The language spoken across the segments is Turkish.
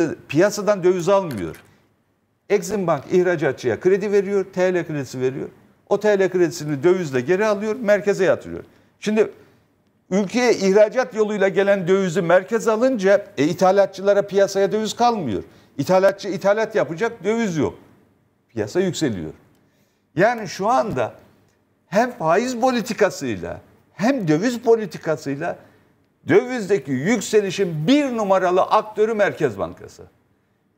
E, piyasadan döviz almıyor. Exim Bank ihracatçıya kredi veriyor, TL kredisi veriyor. O TL kredisini dövizle geri alıyor, merkeze yatırıyor. Şimdi ülkeye ihracat yoluyla gelen dövizi merkez alınca e, ithalatçılara piyasaya döviz kalmıyor. İthalatçı ithalat yapacak, döviz yok. Piyasa yükseliyor. Yani şu anda hem faiz politikasıyla hem döviz politikasıyla Dövizdeki yükselişin bir numaralı aktörü Merkez Bankası.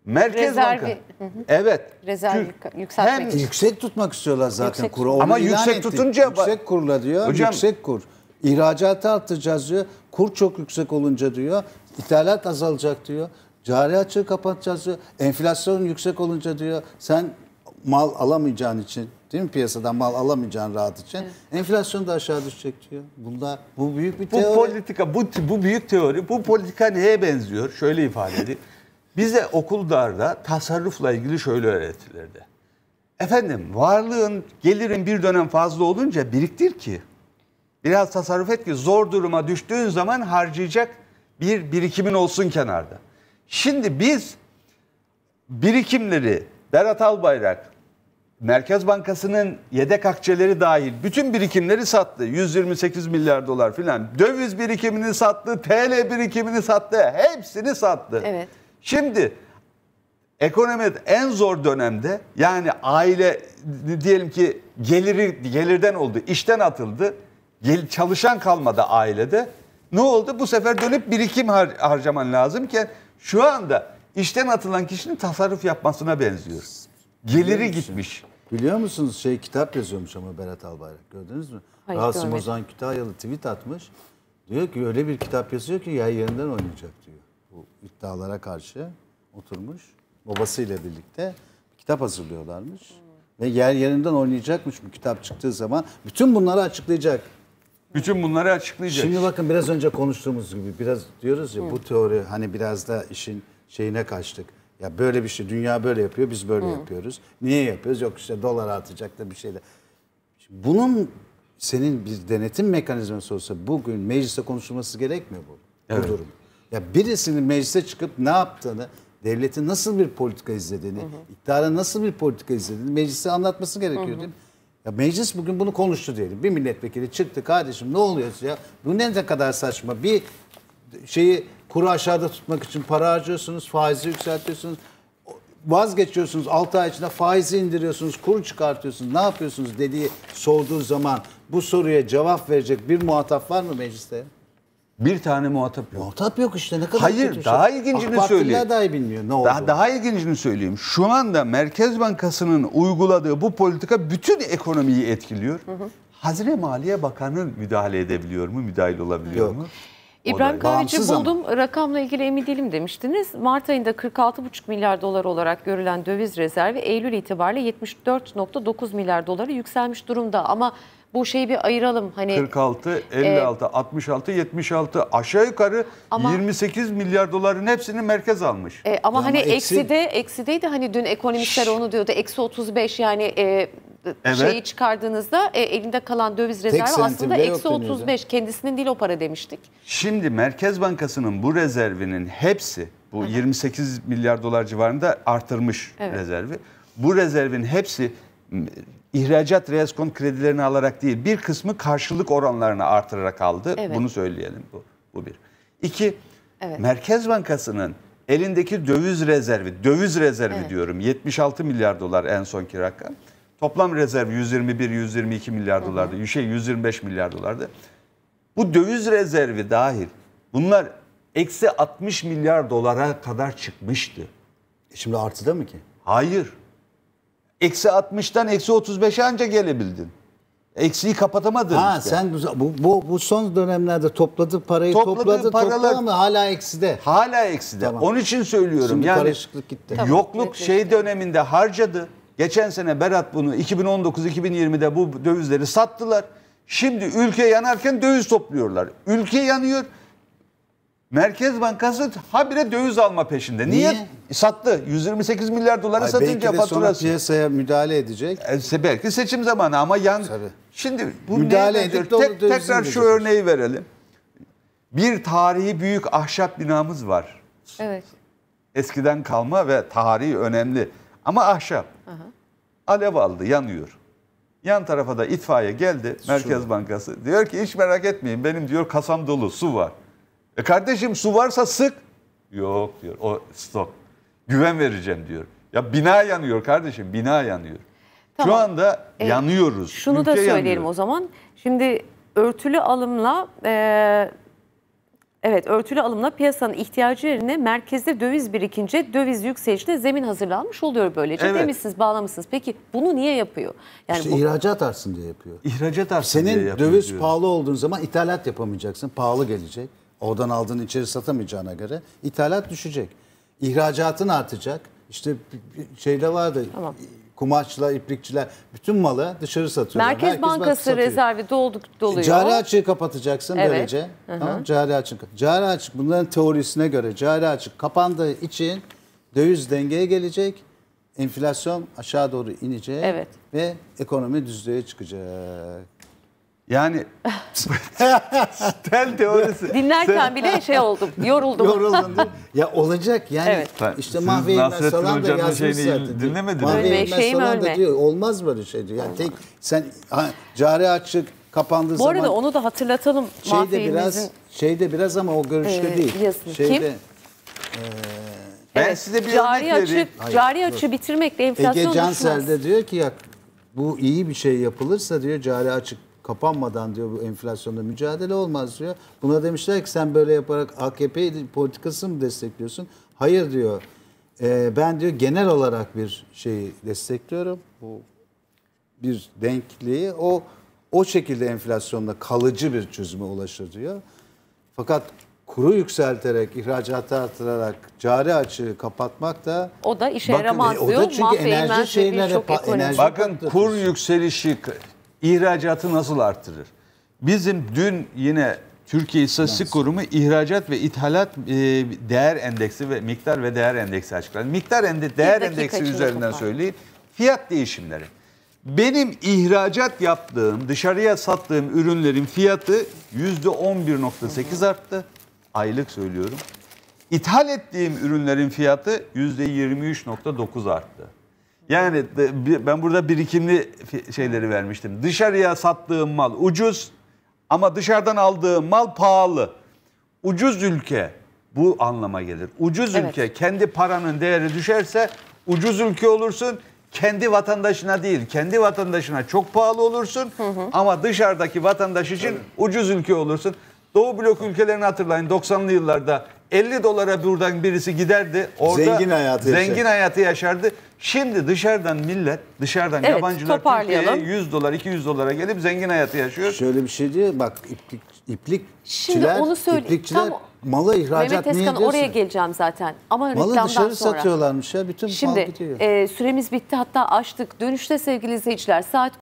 Merkez Rezervi. Banka. Evet. Rezerv hem için. Yüksek tutmak istiyorlar zaten yüksek. kuru. Onu Ama yüksek ettik. tutunca... Yüksek kurla diyor. Hocam, yüksek kur. İhracatı arttıracağız diyor. Kur çok yüksek olunca diyor. İthalat azalacak diyor. Cari açığı kapatacağız diyor. Enflasyon yüksek olunca diyor. Sen mal alamayacağın için Değil mi piyasadan mal alamayacağın rahat için. Evet. Enflasyon da aşağı düşecek diyor. Bunda bu büyük bir teori. Bu politika bu bu büyük teori. Bu politika neye benziyor? Şöyle ifade edeyim. Bize okullarda tasarrufla ilgili şöyle öğretilirdi. Efendim varlığın gelirin bir dönem fazla olunca biriktir ki. Biraz tasarruf et ki zor duruma düştüğün zaman harcayacak bir birikimin olsun kenarda. Şimdi biz birikimleri Berat Albayrak Merkez Bankası'nın yedek akçeleri dahil bütün birikimleri sattı. 128 milyar dolar filan. Döviz birikimini sattı, TL birikimini sattı. Hepsini sattı. Evet. Şimdi ekonomi en zor dönemde yani aile diyelim ki geliri gelirden oldu, işten atıldı. Gel, çalışan kalmadı ailede. Ne oldu? Bu sefer dönüp birikim har harcaman lazımken şu anda işten atılan kişinin tasarruf yapmasına benziyor. Geliri gitmiş. Biliyor musunuz şey kitap yazıyormuş ama Berat Albayrak gördünüz mü? Hayır, Rasim görmedim. Ozan Kütahyalı tweet atmış. Diyor ki öyle bir kitap yazıyor ki yer yerinden oynayacak diyor. Bu iddialara karşı oturmuş babasıyla birlikte kitap hazırlıyorlarmış. Ve yer yerinden oynayacakmış bu kitap çıktığı zaman. Bütün bunları açıklayacak. Bütün bunları açıklayacak. Şimdi bakın biraz önce konuştuğumuz gibi biraz diyoruz ya Hı. bu teori hani biraz da işin şeyine kaçtık ya böyle bir şey dünya böyle yapıyor biz böyle Hı. yapıyoruz. Niye yapıyoruz? Yok işte dolar artacak da bir şeyler. bunun senin bir denetim mekanizması olsa bugün mecliste konuşulması gerekmiyor bu, evet. bu durum. Ya birisinin meclise çıkıp ne yaptığını, devletin nasıl bir politika izlediğini, hı hı. iktidara nasıl bir politika izlediğini meclise anlatması gerekiyor hı hı. değil mi? Ya meclis bugün bunu konuştu diyelim. Bir milletvekili çıktı kardeşim ne oluyor ya? Bu ne kadar saçma. Bir şeyi Kuru aşağıda tutmak için para harcıyorsunuz, faizi yükseltiyorsunuz. Vazgeçiyorsunuz 6 ay içinde faizi indiriyorsunuz, kuru çıkartıyorsunuz. Ne yapıyorsunuz dediği sorduğu zaman bu soruya cevap verecek bir muhatap var mı mecliste? Bir tane muhatap yok. Muhatap yok işte ne kadar Hayır şey. daha şey. ilgincini AK söyleyeyim. dahi bilmiyor ne oldu? Daha, ilgincini söyleyeyim. Şu anda Merkez Bankası'nın uyguladığı bu politika bütün ekonomiyi etkiliyor. Hı hı. Hazine Maliye Bakanı müdahale edebiliyor mu, müdahil olabiliyor yok. mu? İbrahim Kahveci buldum rakamla ilgili emin değilim demiştiniz. Mart ayında 46,5 milyar dolar olarak görülen döviz rezervi Eylül itibariyle 74,9 milyar dolara yükselmiş durumda. Ama bu şeyi bir ayıralım. Hani 46, 56, e, 66, 76 aşağı yukarı ama, 28 milyar doların hepsini merkez almış. E, ama yani hani eksi, ekside eksideydi hani dün ekonomistler şş. onu diyordu. Eksi 35 yani e, evet. şeyi çıkardığınızda e, elinde kalan döviz rezervi aslında eksi 35 kendisinin değil o para demiştik. Şimdi Merkez Bankası'nın bu rezervinin hepsi bu Hı-hı. 28 milyar dolar civarında artırmış evet. rezervi. Bu rezervin hepsi ihracat reskon kredilerini alarak değil bir kısmı karşılık oranlarını artırarak aldı. Evet. Bunu söyleyelim bu, bu bir. İki evet. Merkez Bankası'nın elindeki döviz rezervi, döviz rezervi evet. diyorum 76 milyar dolar en sonki rakam. Toplam rezerv 121-122 milyar dolardı. Hı hı. Şey 125 milyar dolardı. Bu döviz rezervi dahil bunlar eksi 60 milyar dolara kadar çıkmıştı. E şimdi artıda mı ki? Hayır. Eksi 60'tan eksi 35'e anca gelebildin. Eksiği kapatamadın ha, işte. Sen bu, bu, bu son dönemlerde topladığı parayı topladığı topladı, paralar, topladı mı hala ekside? Hala ekside. Tamam. Onun için söylüyorum. Şimdi yani, karışıklık gitti. Tamam, yokluk şey döneminde harcadı. Geçen sene Berat bunu 2019-2020'de bu dövizleri sattılar. Şimdi ülke yanarken döviz topluyorlar. Ülke yanıyor. Merkez Bankası habire döviz alma peşinde. Niye? Niye? Sattı. 128 milyar doları Ay, satınca belki de faturası. Belki piyasaya müdahale edecek. E, belki seçim zamanı ama yan... Tabii. Şimdi bu müdahale edip Tek, tekrar şu edecek. örneği verelim. Bir tarihi büyük ahşap binamız var. Evet. Eskiden kalma ve tarihi önemli. Ama ahşap. Aha. Alev aldı, yanıyor. Yan tarafa da itfaiye geldi, Merkez su. Bankası. Diyor ki hiç merak etmeyin benim diyor kasam dolu, su var. E kardeşim su varsa sık. Yok diyor o stok. Güven vereceğim diyor. Ya bina yanıyor kardeşim, bina yanıyor. Tamam. Şu anda e, yanıyoruz. Şunu Ülke da söyleyelim yanıyor. o zaman. Şimdi örtülü alımla e, Evet örtülü alımla piyasanın ihtiyacı yerine merkezde döviz birikince döviz yükselişine zemin hazırlanmış oluyor böylece. Evet. Demişsiniz bağlamışsınız. Peki bunu niye yapıyor? Yani işte bu... ihracat artsın diye yapıyor. İhracat artsın Senin diye döviz diyor. pahalı olduğun zaman ithalat yapamayacaksın. Pahalı gelecek. Oradan aldığın içeri satamayacağına göre ithalat düşecek. İhracatın artacak. İşte şeyde vardı. Tamam kumaşla, iplikçiler bütün malı dışarı satıyorlar. Merkez Herkes Bankası rezervi dolduk, e, doluyor. Cari açığı kapatacaksın evet. böylece. Tamam, cari açık. Cari açık bunların teorisine göre cari açık kapandığı için döviz dengeye gelecek. Enflasyon aşağı doğru inecek evet. ve ekonomi düzlüğe çıkacak. Yani tel teorisi. Dinlerken Sen... bile şey oldum, yoruldum. Yoruldum. Ya olacak yani. Evet. İşte Mahve İlmez da yazmış zaten. Dinlemedin Mahve Ölme, İlmez da diyor. Olmaz böyle şey diyor. Yani tek sen ha, cari açık kapandığı Bu zaman. Bu arada onu da hatırlatalım. Şeyde biraz, şeyde biraz ama o görüşte e, değil. Yazın. Şeyde, Kim? E, ben evet. size bir cari örnek açı, vereyim. Hayır, cari açığı dur. bitirmekle enflasyon Ege Cansel de diyor ki ya bu iyi bir şey yapılırsa diyor cari açık kapanmadan diyor bu enflasyonda mücadele olmaz diyor. Buna demişler ki sen böyle yaparak AKP politikasını mı destekliyorsun? Hayır diyor. E, ben diyor genel olarak bir şeyi destekliyorum. Bu bir denkliği o o şekilde enflasyonda kalıcı bir çözüme ulaşır diyor. Fakat kuru yükselterek, ihracatı artırarak cari açığı kapatmak da o da işe bakın, yaramaz e, o diyor. O da çünkü Mahve enerji şeylere enerji. Bakın kur yükselişi ihracatı nasıl artırır? Bizim dün yine Türkiye İstatistik Kurumu ihracat ve ithalat e, değer endeksi ve miktar ve değer endeksi açıkladı. Miktar endeksi değer endeksi üzerinden söyleyeyim. Fiyat değişimleri. Benim ihracat yaptığım, dışarıya sattığım ürünlerin fiyatı %11.8 arttı. Aylık söylüyorum. İthal ettiğim ürünlerin fiyatı %23.9 arttı. Yani ben burada birikimli şeyleri vermiştim. Dışarıya sattığım mal ucuz ama dışarıdan aldığım mal pahalı. Ucuz ülke bu anlama gelir. Ucuz evet. ülke kendi paranın değeri düşerse ucuz ülke olursun. Kendi vatandaşına değil, kendi vatandaşına çok pahalı olursun hı hı. ama dışarıdaki vatandaş için evet. ucuz ülke olursun. Doğu blok ülkelerini hatırlayın 90'lı yıllarda 50 dolara buradan birisi giderdi. Orada zengin hayatı, zengin hayatı yaşardı. Şimdi dışarıdan millet, dışarıdan evet, yabancılar Türkiye'ye 100 dolar, 200 dolara gelip zengin hayatı yaşıyor. Şöyle bir şey diye bak iplik, iplikçiler, Şimdi onu söyle, iplikçiler tam, malı ihracat Mehmet Eskan oraya geleceğim zaten ama malı dışarı sonra. satıyorlarmış ya bütün Şimdi, mal gidiyor. E, süremiz bitti hatta açtık. Dönüşte sevgili izleyiciler saat